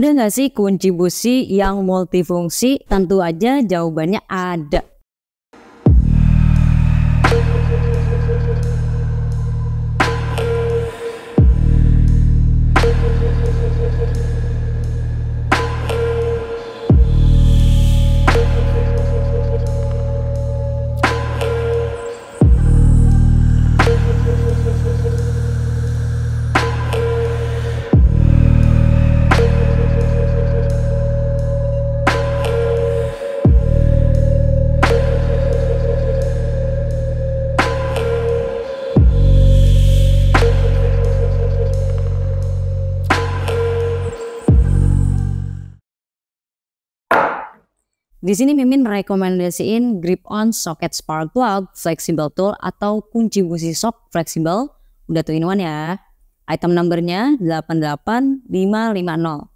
Ada nggak sih kunci busi yang multifungsi? Tentu aja jawabannya ada. Di sini Mimin merekomendasiin grip on socket spark plug, flexible tool atau kunci busi sok flexible udah tuh inuan ya. Item numbernya 88550.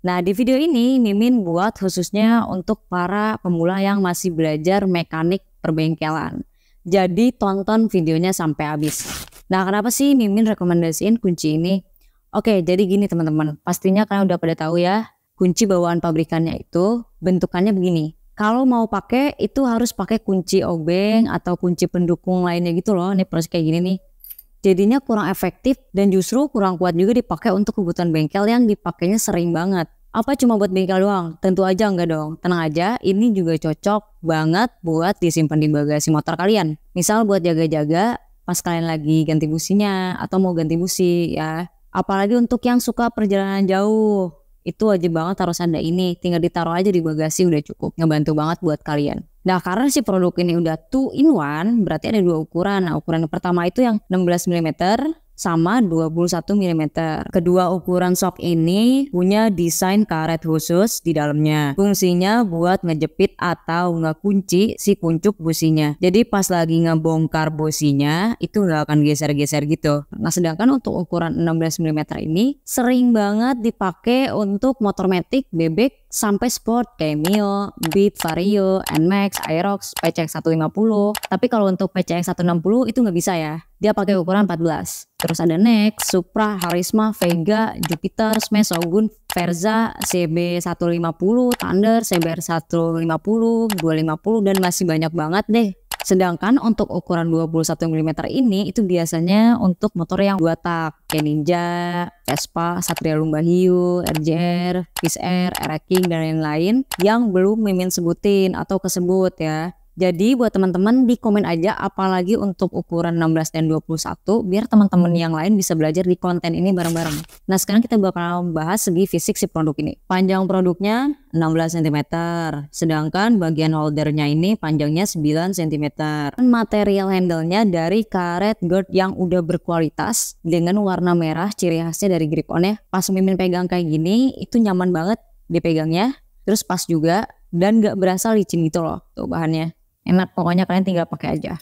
Nah di video ini Mimin buat khususnya untuk para pemula yang masih belajar mekanik perbengkelan. Jadi tonton videonya sampai habis. Nah kenapa sih Mimin rekomendasiin kunci ini? Oke jadi gini teman-teman, pastinya kalian udah pada tahu ya, kunci bawaan pabrikannya itu bentukannya begini kalau mau pakai itu harus pakai kunci obeng hmm. atau kunci pendukung lainnya gitu loh hmm. nih proses kayak gini nih jadinya kurang efektif dan justru kurang kuat juga dipakai untuk kebutuhan bengkel yang dipakainya sering banget apa cuma buat bengkel doang? Tentu aja enggak dong. Tenang aja, ini juga cocok banget buat disimpan di bagasi motor kalian. Misal buat jaga-jaga pas kalian lagi ganti businya atau mau ganti busi ya. Apalagi untuk yang suka perjalanan jauh itu wajib banget taruh ada ini tinggal ditaruh aja di bagasi udah cukup ngebantu banget buat kalian nah karena si produk ini udah two in one berarti ada dua ukuran nah ukuran pertama itu yang 16 mm sama 21 mm. Kedua ukuran sok ini punya desain karet khusus di dalamnya. Fungsinya buat ngejepit atau ngekunci si kuncup businya. Jadi pas lagi ngebongkar businya itu nggak akan geser-geser gitu. Nah sedangkan untuk ukuran 16 mm ini sering banget dipakai untuk motor metik, bebek, sampai Sport, kayak mio, Beat, Vario, NMAX, Aerox, PCX 150. Tapi kalau untuk PCX 160 itu nggak bisa ya. Dia pakai ukuran 14. Terus ada Nex, Supra, Harisma, Vega, Jupiter, Smash, Shogun, Verza, CB150, Thunder, CBR150, 250, dan masih banyak banget deh. Sedangkan untuk ukuran 21 mm ini itu biasanya untuk motor yang dua tak kayak Ninja, Vespa, Satria Lumba Hiu, RJR, Kiss Air, King dan lain-lain yang belum mimin sebutin atau kesebut ya. Jadi buat teman-teman di komen aja apalagi untuk ukuran 16 dan 21 biar teman-teman hmm. yang lain bisa belajar di konten ini bareng-bareng. Nah sekarang kita bakal bahas segi fisik si produk ini. Panjang produknya 16 cm, sedangkan bagian holdernya ini panjangnya 9 cm. Material handlenya dari karet guard yang udah berkualitas dengan warna merah ciri khasnya dari grip on ya. Pas mimin pegang kayak gini itu nyaman banget dipegangnya, terus pas juga dan gak berasa licin gitu loh tuh bahannya. Enak pokoknya kalian tinggal pakai aja.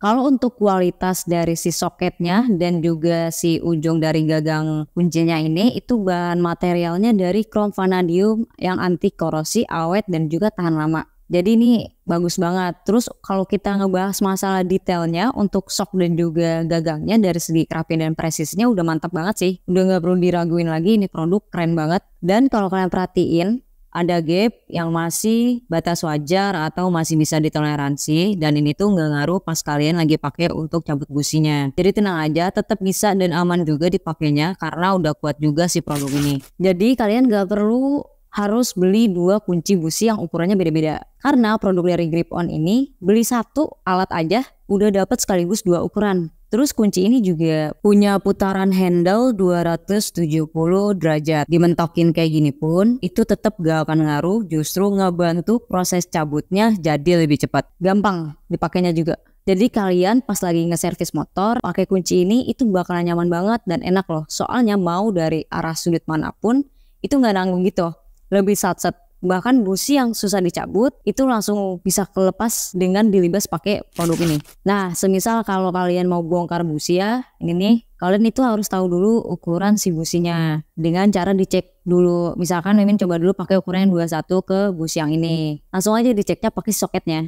Kalau untuk kualitas dari si soketnya dan juga si ujung dari gagang kuncinya ini itu bahan materialnya dari krom vanadium yang anti korosi, awet dan juga tahan lama. Jadi ini bagus banget. Terus kalau kita ngebahas masalah detailnya untuk sok dan juga gagangnya dari segi kerapian dan presisnya udah mantap banget sih. Udah nggak perlu diraguin lagi ini produk keren banget. Dan kalau kalian perhatiin ada gap yang masih batas wajar atau masih bisa ditoleransi dan ini tuh nggak ngaruh pas kalian lagi pakai untuk cabut businya. Jadi tenang aja, tetap bisa dan aman juga dipakainya karena udah kuat juga si produk ini. Jadi kalian nggak perlu harus beli dua kunci busi yang ukurannya beda-beda. Karena produk dari Grip On ini, beli satu alat aja udah dapat sekaligus dua ukuran. Terus kunci ini juga punya putaran handle 270 derajat. Dimentokin kayak gini pun itu tetap gak akan ngaruh, justru ngebantu proses cabutnya jadi lebih cepat. Gampang dipakainya juga. Jadi kalian pas lagi nge servis motor pakai kunci ini itu bakalan nyaman banget dan enak loh. Soalnya mau dari arah sudut manapun itu nggak nanggung gitu. Lebih sat sat bahkan busi yang susah dicabut itu langsung bisa kelepas dengan dilibas pakai produk ini. Nah, semisal kalau kalian mau bongkar busi ya, ini nih, kalian itu harus tahu dulu ukuran si businya dengan cara dicek dulu. Misalkan Mimin coba dulu pakai ukuran yang 21 ke busi yang ini. Langsung aja diceknya pakai soketnya.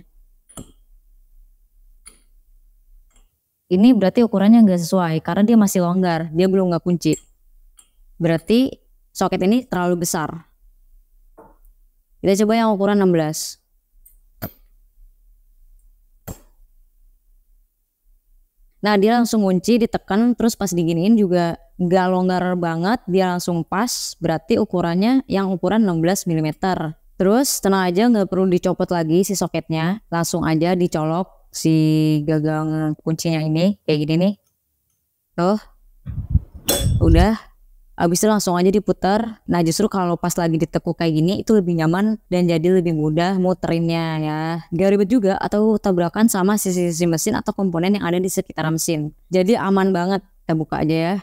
Ini berarti ukurannya nggak sesuai karena dia masih longgar, dia belum nggak kunci. Berarti soket ini terlalu besar. Kita coba yang ukuran 16. Nah dia langsung kunci ditekan terus pas diginiin juga gak longgar banget dia langsung pas berarti ukurannya yang ukuran 16 mm. Terus tenang aja nggak perlu dicopot lagi si soketnya langsung aja dicolok si gagang kuncinya ini kayak gini nih. Tuh udah Abis itu langsung aja diputar. Nah justru kalau pas lagi ditekuk kayak gini itu lebih nyaman dan jadi lebih mudah muterinnya ya. Gak ribet juga atau tabrakan sama sisi-sisi mesin atau komponen yang ada di sekitar mesin. Jadi aman banget. Kita buka aja ya.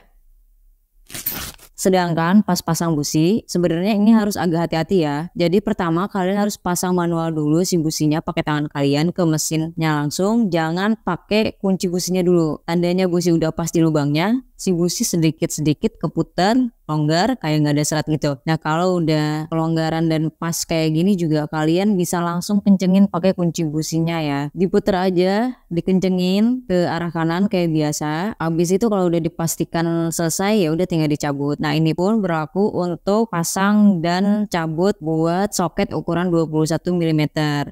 Sedangkan pas pasang busi, sebenarnya ini harus agak hati-hati ya. Jadi pertama kalian harus pasang manual dulu si businya pakai tangan kalian ke mesinnya langsung. Jangan pakai kunci businya dulu. Tandanya busi udah pas di lubangnya, si busi sedikit-sedikit keputar, longgar, kayak nggak ada serat gitu. Nah kalau udah pelonggaran dan pas kayak gini juga kalian bisa langsung kencengin pakai kunci businya ya. Diputer aja, dikencengin ke arah kanan kayak biasa. Abis itu kalau udah dipastikan selesai ya udah tinggal dicabut. Nah ini pun berlaku untuk pasang dan cabut buat soket ukuran 21 mm.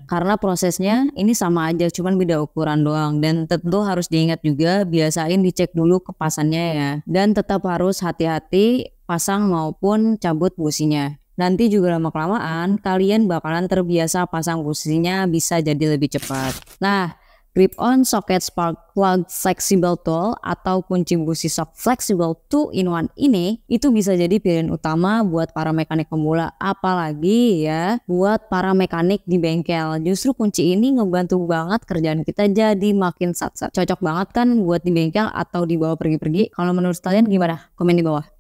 Karena prosesnya ini sama aja cuman beda ukuran doang dan tentu harus diingat juga biasain dicek dulu kepasannya ya ya. Dan tetap harus hati-hati pasang maupun cabut businya. Nanti juga lama-kelamaan kalian bakalan terbiasa pasang businya bisa jadi lebih cepat. Nah, grip-on socket spark plug flexible tool atau kunci busi sok flexible 2 in one ini itu bisa jadi pilihan utama buat para mekanik pemula apalagi ya buat para mekanik di bengkel justru kunci ini ngebantu banget kerjaan kita jadi makin sat-sat cocok banget kan buat di bengkel atau dibawa pergi-pergi kalau menurut kalian gimana komen di bawah